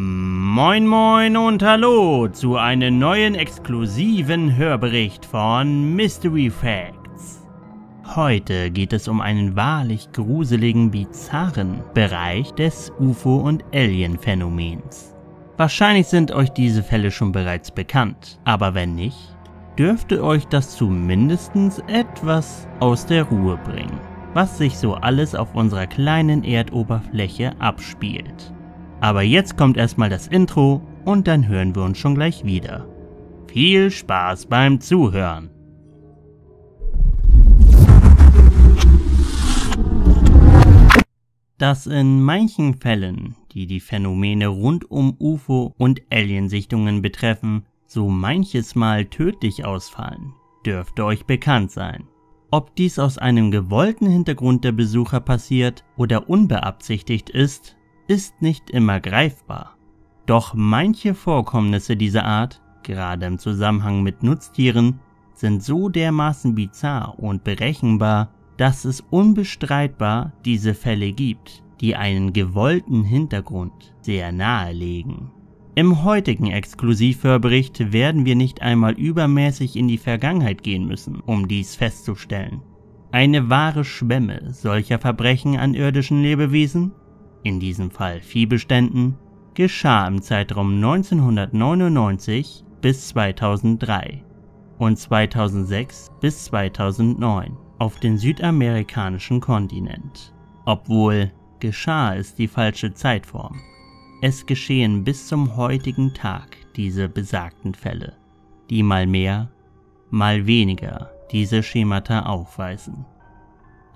Moin moin und hallo zu einem neuen exklusiven Hörbericht von Mystery Facts. Heute geht es um einen wahrlich gruseligen, bizarren Bereich des UFO- und Alien-Phänomens. Wahrscheinlich sind euch diese Fälle schon bereits bekannt, aber wenn nicht, dürfte euch das zumindest etwas aus der Ruhe bringen, was sich so alles auf unserer kleinen Erdoberfläche abspielt. Aber jetzt kommt erstmal das Intro und dann hören wir uns schon gleich wieder. Viel Spaß beim Zuhören! Dass in manchen Fällen, die die Phänomene rund um UFO und Aliensichtungen betreffen, so manches Mal tödlich ausfallen, dürfte euch bekannt sein. Ob dies aus einem gewollten Hintergrund der Besucher passiert oder unbeabsichtigt ist, ist nicht immer greifbar. Doch manche Vorkommnisse dieser Art, gerade im Zusammenhang mit Nutztieren, sind so dermaßen bizarr und berechenbar, dass es unbestreitbar diese Fälle gibt, die einen gewollten Hintergrund sehr nahe legen. Im heutigen Exklusivhörbericht werden wir nicht einmal übermäßig in die Vergangenheit gehen müssen, um dies festzustellen. Eine wahre Schwemme solcher Verbrechen an irdischen Lebewesen in diesem Fall Viehbeständen, geschah im Zeitraum 1999 bis 2003 und 2006 bis 2009 auf den südamerikanischen Kontinent. Obwohl geschah ist die falsche Zeitform. Es geschehen bis zum heutigen Tag diese besagten Fälle, die mal mehr, mal weniger diese Schemata aufweisen.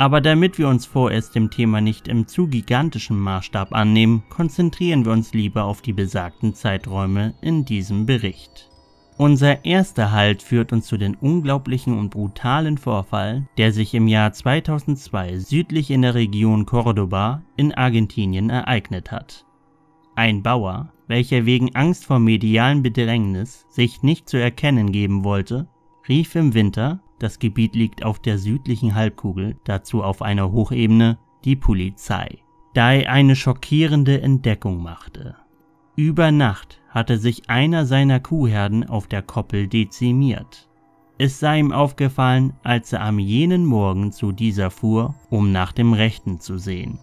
Aber damit wir uns vorerst dem Thema nicht im zu gigantischen Maßstab annehmen, konzentrieren wir uns lieber auf die besagten Zeiträume in diesem Bericht. Unser erster Halt führt uns zu dem unglaublichen und brutalen Vorfall, der sich im Jahr 2002 südlich in der Region Cordoba in Argentinien ereignet hat. Ein Bauer, welcher wegen Angst vor medialen Bedrängnis sich nicht zu erkennen geben wollte, rief im Winter das Gebiet liegt auf der südlichen Halbkugel, dazu auf einer Hochebene, die Polizei. Dai eine schockierende Entdeckung machte. Über Nacht hatte sich einer seiner Kuhherden auf der Koppel dezimiert. Es sei ihm aufgefallen, als er am jenen Morgen zu dieser fuhr, um nach dem Rechten zu sehen.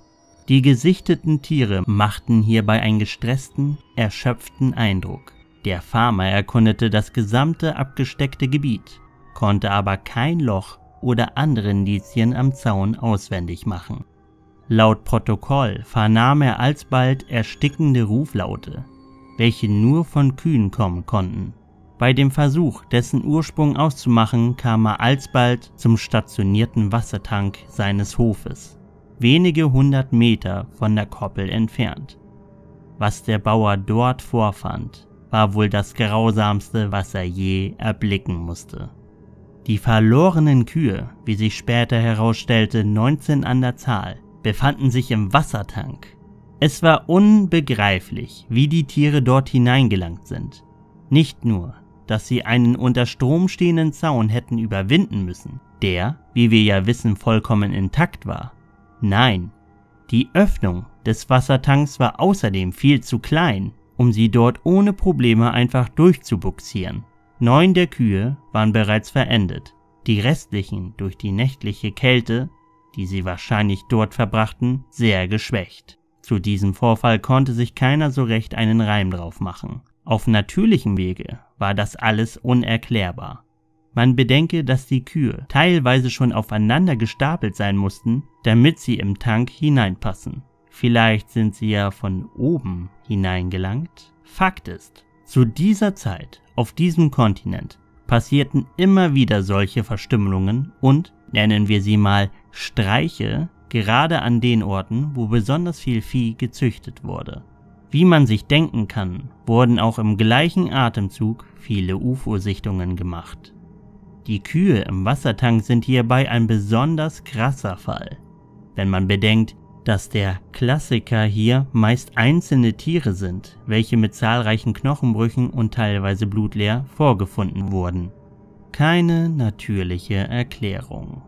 Die gesichteten Tiere machten hierbei einen gestressten, erschöpften Eindruck. Der Farmer erkundete das gesamte abgesteckte Gebiet, konnte aber kein Loch oder andere Indizien am Zaun auswendig machen. Laut Protokoll vernahm er alsbald erstickende Ruflaute, welche nur von Kühen kommen konnten. Bei dem Versuch, dessen Ursprung auszumachen, kam er alsbald zum stationierten Wassertank seines Hofes, wenige hundert Meter von der Koppel entfernt. Was der Bauer dort vorfand, war wohl das Grausamste, was er je erblicken musste. Die verlorenen Kühe, wie sich später herausstellte, 19 an der Zahl, befanden sich im Wassertank. Es war unbegreiflich, wie die Tiere dort hineingelangt sind. Nicht nur, dass sie einen unter Strom stehenden Zaun hätten überwinden müssen, der, wie wir ja wissen, vollkommen intakt war. Nein, die Öffnung des Wassertanks war außerdem viel zu klein, um sie dort ohne Probleme einfach durchzubuxieren. Neun der Kühe waren bereits verendet, die restlichen durch die nächtliche Kälte, die sie wahrscheinlich dort verbrachten, sehr geschwächt. Zu diesem Vorfall konnte sich keiner so recht einen Reim drauf machen. Auf natürlichem Wege war das alles unerklärbar. Man bedenke, dass die Kühe teilweise schon aufeinander gestapelt sein mussten, damit sie im Tank hineinpassen. Vielleicht sind sie ja von oben hineingelangt. Fakt ist, zu dieser Zeit auf diesem Kontinent passierten immer wieder solche Verstümmelungen und, nennen wir sie mal Streiche, gerade an den Orten, wo besonders viel Vieh gezüchtet wurde. Wie man sich denken kann, wurden auch im gleichen Atemzug viele UFO-Sichtungen gemacht. Die Kühe im Wassertank sind hierbei ein besonders krasser Fall. Wenn man bedenkt, dass der Klassiker hier meist einzelne Tiere sind, welche mit zahlreichen Knochenbrüchen und teilweise blutleer vorgefunden wurden. Keine natürliche Erklärung.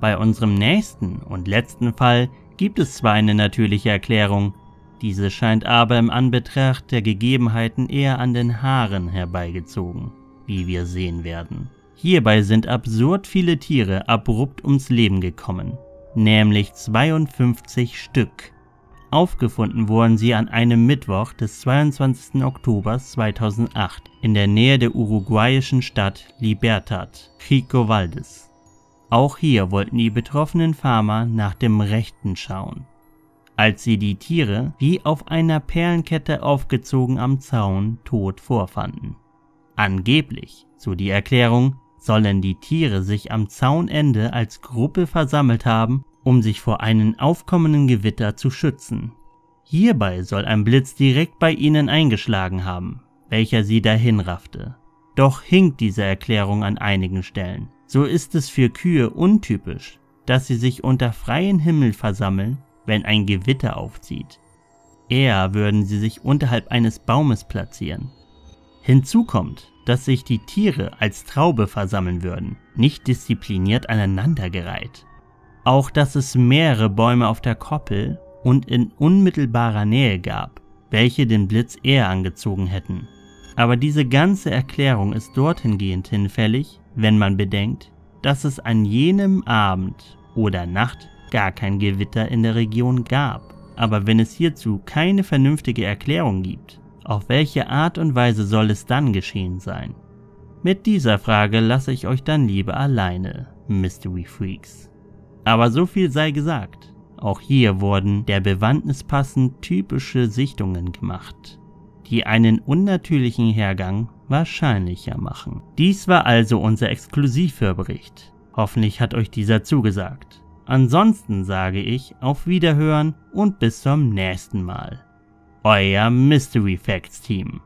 Bei unserem nächsten und letzten Fall gibt es zwar eine natürliche Erklärung, diese scheint aber im Anbetracht der Gegebenheiten eher an den Haaren herbeigezogen, wie wir sehen werden. Hierbei sind absurd viele Tiere abrupt ums Leben gekommen, nämlich 52 Stück. Aufgefunden wurden sie an einem Mittwoch des 22. Oktober 2008 in der Nähe der uruguayischen Stadt Libertad, Chico Valdes. Auch hier wollten die betroffenen Farmer nach dem Rechten schauen. Als sie die Tiere, wie auf einer Perlenkette aufgezogen am Zaun, tot vorfanden. Angeblich, so die Erklärung, sollen die Tiere sich am Zaunende als Gruppe versammelt haben um sich vor einem aufkommenden Gewitter zu schützen. Hierbei soll ein Blitz direkt bei ihnen eingeschlagen haben, welcher sie dahin raffte. Doch hinkt diese Erklärung an einigen Stellen. So ist es für Kühe untypisch, dass sie sich unter freien Himmel versammeln, wenn ein Gewitter aufzieht. Eher würden sie sich unterhalb eines Baumes platzieren. Hinzu kommt, dass sich die Tiere als Traube versammeln würden, nicht diszipliniert aneinandergereiht. Auch dass es mehrere Bäume auf der Koppel und in unmittelbarer Nähe gab, welche den Blitz eher angezogen hätten. Aber diese ganze Erklärung ist dorthin gehend hinfällig, wenn man bedenkt, dass es an jenem Abend oder Nacht gar kein Gewitter in der Region gab. Aber wenn es hierzu keine vernünftige Erklärung gibt, auf welche Art und Weise soll es dann geschehen sein? Mit dieser Frage lasse ich euch dann lieber alleine, Mystery Freaks. Aber so viel sei gesagt. Auch hier wurden der Bewandtnis passend typische Sichtungen gemacht, die einen unnatürlichen Hergang wahrscheinlicher machen. Dies war also unser Exklusivhörbericht. Hoffentlich hat euch dieser zugesagt. Ansonsten sage ich auf Wiederhören und bis zum nächsten Mal. Euer Mystery Facts Team.